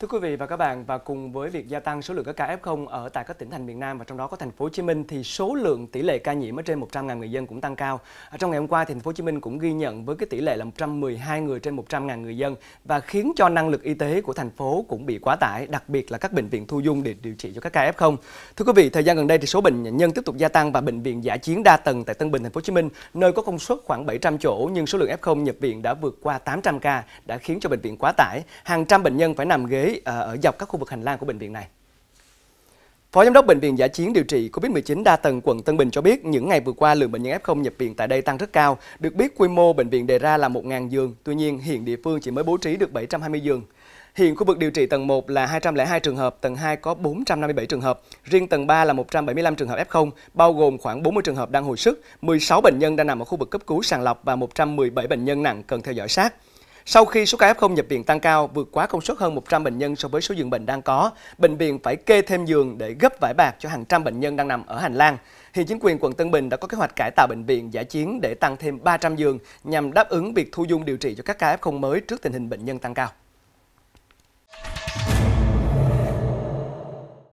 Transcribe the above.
Thưa quý vị và các bạn, và cùng với việc gia tăng số lượng các ca F0 ở tại các tỉnh thành miền Nam và trong đó có thành phố Hồ Chí Minh thì số lượng tỷ lệ ca nhiễm ở trên 100.000 người dân cũng tăng cao. trong ngày hôm qua thì thành phố Hồ Chí Minh cũng ghi nhận với cái tỷ lệ là 112 người trên 100.000 người dân và khiến cho năng lực y tế của thành phố cũng bị quá tải, đặc biệt là các bệnh viện thu dung để điều trị cho các ca F0. Thưa quý vị, thời gian gần đây thì số bệnh nhân tiếp tục gia tăng và bệnh viện giả chiến đa tầng tại Tân Bình thành phố Hồ Chí Minh nơi có công suất khoảng 700 chỗ nhưng số lượng F0 nhập viện đã vượt qua 800 ca đã khiến cho bệnh viện quá tải, hàng trăm bệnh nhân phải nằm ghế À, ở dọc các khu vực hành lang của bệnh viện này. Phó Giám đốc Bệnh viện Giả chiến điều trị COVID-19 đa tầng quận Tân Bình cho biết những ngày vừa qua lượng bệnh nhân F0 nhập viện tại đây tăng rất cao. Được biết quy mô bệnh viện đề ra là 1.000 giường, tuy nhiên hiện địa phương chỉ mới bố trí được 720 giường. Hiện khu vực điều trị tầng 1 là 202 trường hợp, tầng 2 có 457 trường hợp, riêng tầng 3 là 175 trường hợp F0, bao gồm khoảng 40 trường hợp đang hồi sức, 16 bệnh nhân đang nằm ở khu vực cấp cứu sàng lọc và 117 bệnh nhân nặng cần theo dõi sát. Sau khi số ca F0 nhập viện tăng cao vượt quá công suất hơn 100 bệnh nhân so với số giường bệnh đang có, bệnh viện phải kê thêm giường để gấp vải bạc cho hàng trăm bệnh nhân đang nằm ở hành lang. Hiện chính quyền quận Tân Bình đã có kế hoạch cải tạo bệnh viện giả chiến để tăng thêm 300 giường nhằm đáp ứng việc thu dung điều trị cho các ca F0 mới trước tình hình bệnh nhân tăng cao.